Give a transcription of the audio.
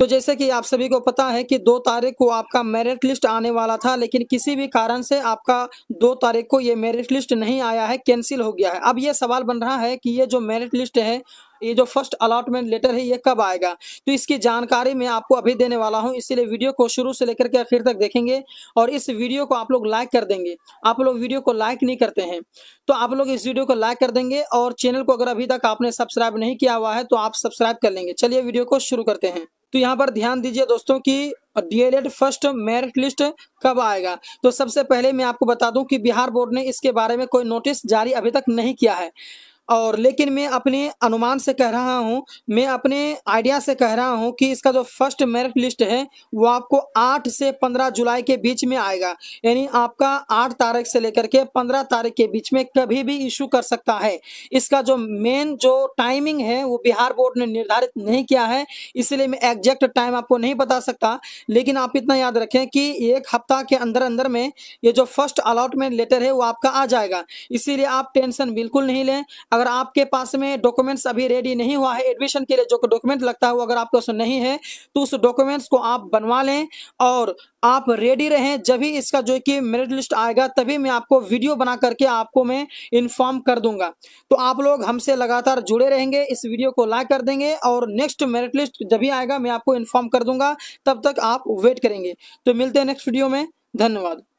तो जैसे कि आप सभी को पता है कि दो तारीख को आपका मेरिट लिस्ट आने वाला था लेकिन किसी भी कारण से आपका दो तारीख को ये मेरिट लिस्ट नहीं आया है कैंसिल हो गया है अब ये सवाल बन रहा है कि ये जो मेरिट लिस्ट है ये जो फर्स्ट अलॉटमेंट लेटर है ये कब आएगा तो इसकी जानकारी मैं आपको अभी देने वाला हूँ इसलिए वीडियो को शुरू से लेकर के आखिर तक देखेंगे और इस वीडियो को आप लोग लाइक कर देंगे आप लोग वीडियो को लाइक नहीं करते हैं तो आप लोग इस वीडियो को लाइक कर देंगे और चैनल को अगर अभी तक आपने सब्सक्राइब नहीं किया हुआ है तो आप सब्सक्राइब कर लेंगे चलिए वीडियो को शुरू करते हैं तो यहाँ पर ध्यान दीजिए दोस्तों कि डीएलएड फर्स्ट मेरिट लिस्ट कब आएगा तो सबसे पहले मैं आपको बता दूं कि बिहार बोर्ड ने इसके बारे में कोई नोटिस जारी अभी तक नहीं किया है और लेकिन मैं अपने अनुमान से कह रहा हूँ मैं अपने आइडिया से कह रहा हूँ कि इसका जो फर्स्ट मेरिट लिस्ट है वो आपको 8 से 15 जुलाई के बीच में आएगा यानी आपका 8 तारीख से लेकर के 15 तारीख के बीच में कभी भी इशू कर सकता है इसका जो मेन जो टाइमिंग है वो बिहार बोर्ड ने निर्धारित नहीं किया है इसलिए मैं एग्जैक्ट टाइम आपको नहीं बता सकता लेकिन आप इतना याद रखें कि एक हफ्ता के अंदर अंदर में ये जो फर्स्ट अलॉटमेंट लेटर है वो आपका आ जाएगा इसीलिए आप टेंशन बिल्कुल नहीं लें अगर आपके पास में डॉक्यूमेंट्स अभी रेडी नहीं हुआ है एडमिशन के लिए जो डॉक्यूमेंट लगता है वो अगर आपके पास नहीं है तो उस डॉक्यूमेंट्स को आप बनवा लें और आप रेडी रहें जब ही इसका जो कि मेरिट लिस्ट आएगा तभी मैं आपको वीडियो बना करके आपको मैं इन्फॉर्म कर दूंगा तो आप लोग हमसे लगातार जुड़े रहेंगे इस वीडियो को लाइक कर देंगे और नेक्स्ट मेरिट लिस्ट जब भी आएगा मैं आपको इन्फॉर्म कर दूंगा तब तक आप वेट करेंगे तो मिलते हैं नेक्स्ट वीडियो में धन्यवाद